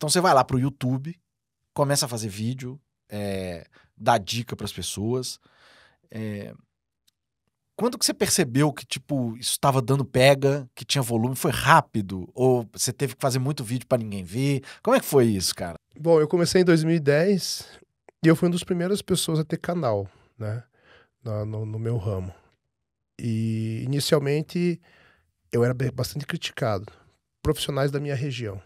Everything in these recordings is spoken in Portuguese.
Então você vai lá pro YouTube, começa a fazer vídeo, é, dá dica para as pessoas. É... Quando que você percebeu que tipo isso estava dando pega, que tinha volume, foi rápido ou você teve que fazer muito vídeo para ninguém ver? Como é que foi isso, cara? Bom, eu comecei em 2010 e eu fui uma das primeiras pessoas a ter canal, né, no, no, no meu ramo. E inicialmente eu era bastante criticado, profissionais da minha região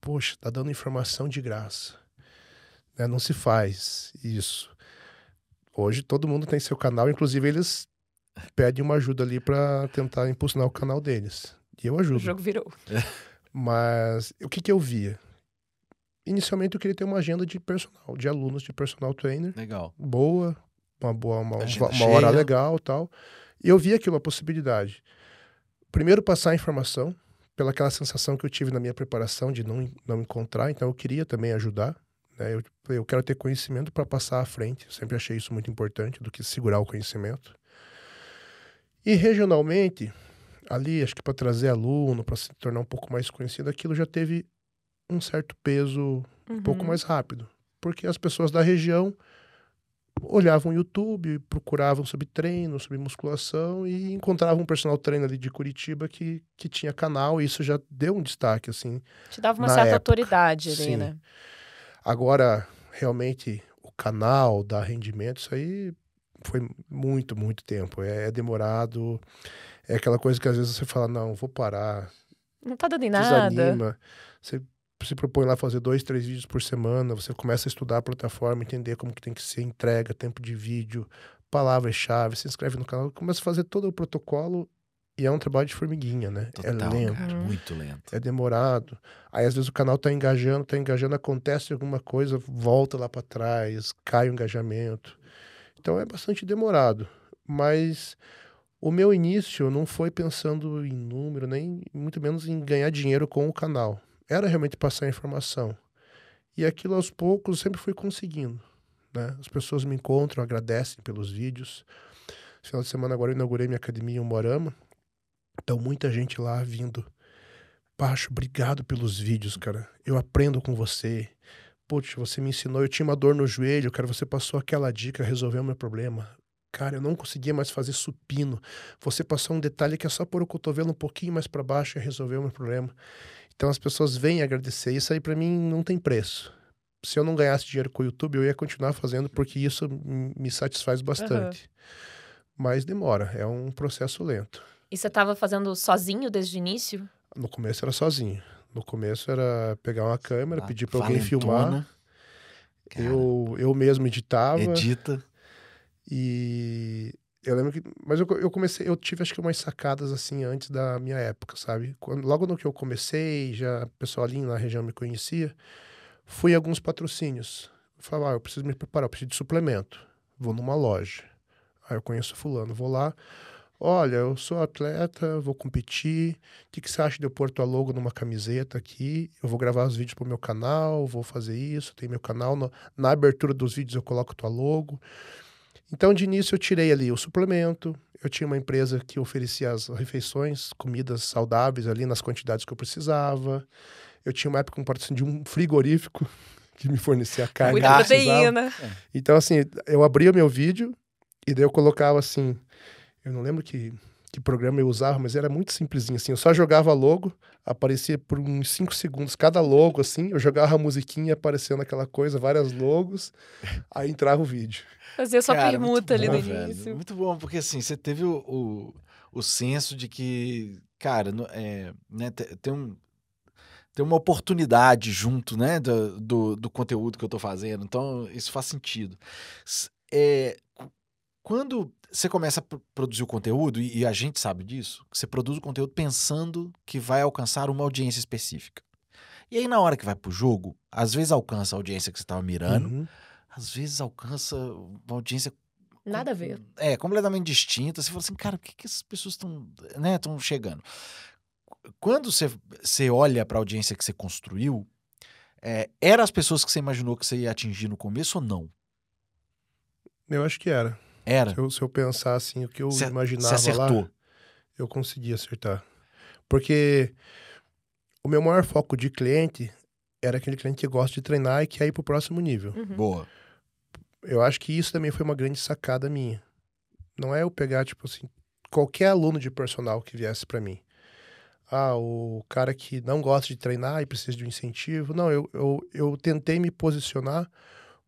poxa, tá dando informação de graça. Né? Não se faz isso. Hoje todo mundo tem seu canal, inclusive eles pedem uma ajuda ali para tentar impulsionar o canal deles. E eu ajudo. O jogo virou. Mas o que, que eu via? Inicialmente eu queria ter uma agenda de personal, de alunos de personal trainer. Legal. Boa, uma boa, uma, uma hora legal tal. E eu via aquilo, a possibilidade. Primeiro passar a informação, pelaquela sensação que eu tive na minha preparação de não, não encontrar, então eu queria também ajudar. Né? Eu, eu quero ter conhecimento para passar à frente, eu sempre achei isso muito importante, do que segurar o conhecimento. E regionalmente, ali, acho que para trazer aluno, para se tornar um pouco mais conhecido, aquilo já teve um certo peso uhum. um pouco uhum. mais rápido. Porque as pessoas da região olhavam YouTube, procuravam sobre treino, sobre musculação e encontravam um personal trainer ali de Curitiba que, que tinha canal e isso já deu um destaque, assim. Te dava uma certa época. autoridade ali, Sim. né? Agora, realmente, o canal dá rendimento, isso aí foi muito, muito tempo. É, é demorado, é aquela coisa que às vezes você fala, não, vou parar. Não tá dando em nada. Desanima. Você se propõe lá fazer dois, três vídeos por semana, você começa a estudar a plataforma, entender como que tem que ser entrega, tempo de vídeo, palavras-chave, se inscreve no canal, começa a fazer todo o protocolo e é um trabalho de formiguinha, né? É Total, é lento. Cara, uhum. muito lento. É demorado. Aí às vezes o canal tá engajando, tá engajando, acontece alguma coisa, volta lá para trás, cai o engajamento. Então é bastante demorado. Mas o meu início não foi pensando em número, nem muito menos em ganhar dinheiro com o canal era realmente passar informação. E aquilo aos poucos sempre fui conseguindo. Né? As pessoas me encontram, agradecem pelos vídeos. Esse final de semana agora eu inaugurei minha academia em Umorama. Então muita gente lá vindo. Pacho, obrigado pelos vídeos, cara. Eu aprendo com você. Putz, você me ensinou, eu tinha uma dor no joelho, cara, você passou aquela dica, resolveu meu problema. Cara, eu não conseguia mais fazer supino. Você passou um detalhe que é só pôr o cotovelo um pouquinho mais para baixo e resolveu meu problema. Então as pessoas vêm agradecer. Isso aí para mim não tem preço. Se eu não ganhasse dinheiro com o YouTube, eu ia continuar fazendo porque isso me satisfaz bastante. Uhum. Mas demora, é um processo lento. E você estava fazendo sozinho desde o início? No começo era sozinho. No começo era pegar uma câmera, ah, pedir para alguém filmar. Né? Cara, eu, eu mesmo editava. Edita. E eu lembro que. Mas eu, eu comecei, eu tive acho que umas sacadas assim antes da minha época, sabe? Quando, logo no que eu comecei, já o pessoal ali na região me conhecia, fui a alguns patrocínios. Eu falava, ah, eu preciso me preparar, eu preciso de suplemento. Vou numa loja. Aí eu conheço fulano, vou lá. Olha, eu sou atleta, vou competir. O que, que você acha de eu pôr tua logo numa camiseta aqui? Eu vou gravar os vídeos pro meu canal, vou fazer isso, tem meu canal. No, na abertura dos vídeos eu coloco tua logo. Então, de início, eu tirei ali o suplemento. Eu tinha uma empresa que oferecia as refeições, comidas saudáveis ali nas quantidades que eu precisava. Eu tinha uma época com um partido de um frigorífico que me fornecia é carne. Muita proteína. Então, assim, eu abria meu vídeo e daí eu colocava assim. Eu não lembro que que programa eu usava, mas era muito simplesinho assim. Eu só jogava logo, aparecia por uns 5 segundos cada logo assim, eu jogava a musiquinha aparecendo aquela coisa, várias logos, aí entrava o vídeo. Fazia sua permuta ali no velho. início. Muito bom, porque assim, você teve o, o, o senso de que, cara, é, né, tem um tem uma oportunidade junto, né, do, do, do conteúdo que eu estou fazendo. Então, isso faz sentido. É, quando você começa a produzir o conteúdo, e a gente sabe disso, você produz o conteúdo pensando que vai alcançar uma audiência específica. E aí, na hora que vai pro jogo, às vezes alcança a audiência que você estava mirando, uhum. às vezes alcança uma audiência. Nada a ver. É, completamente distinta. Você fala assim, cara, o que, que essas pessoas estão né, estão chegando? Quando você, você olha para a audiência que você construiu, é, eram as pessoas que você imaginou que você ia atingir no começo ou não? Eu acho que era. Era. Se eu, se eu pensar assim, o que eu cê, imaginava cê acertou. lá, eu consegui acertar. Porque o meu maior foco de cliente era aquele cliente que gosta de treinar e quer ir pro próximo nível. Uhum. Boa. Eu acho que isso também foi uma grande sacada minha. Não é eu pegar, tipo assim, qualquer aluno de personal que viesse para mim. Ah, o cara que não gosta de treinar e precisa de um incentivo. Não, eu, eu, eu tentei me posicionar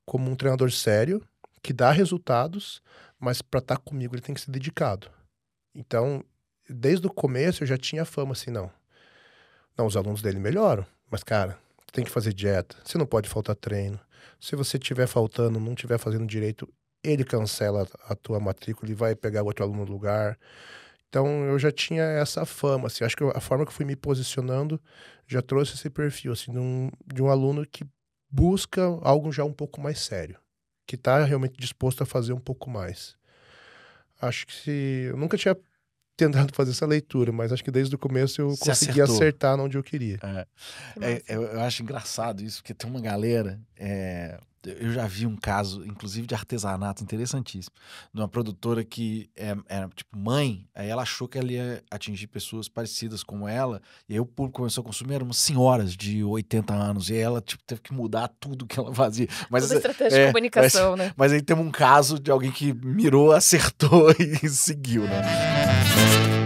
como um treinador sério, que dá resultados, mas para estar tá comigo ele tem que ser dedicado. Então, desde o começo eu já tinha fama assim, não. Não, os alunos dele melhoram, mas cara, tem que fazer dieta, você não pode faltar treino. Se você estiver faltando, não estiver fazendo direito, ele cancela a tua matrícula e vai pegar outro aluno no lugar. Então eu já tinha essa fama, assim, acho que a forma que eu fui me posicionando já trouxe esse perfil, assim, de um, de um aluno que busca algo já um pouco mais sério que está realmente disposto a fazer um pouco mais. Acho que se. Eu nunca tinha tentado fazer essa leitura, mas acho que desde o começo eu Se consegui acertou. acertar onde eu queria. É. É, eu, acho engraçado isso, porque tem uma galera é, eu já vi um caso, inclusive de artesanato interessantíssimo, de uma produtora que é, era é, tipo mãe, aí ela achou que ela ia atingir pessoas parecidas como ela, e aí o público começou a consumir, eram umas senhoras de 80 anos, e ela tipo, teve que mudar tudo que ela fazia. Mas, Toda estratégia é, de comunicação, mas, né? Mas aí temos um caso de alguém que mirou, acertou e seguiu, né?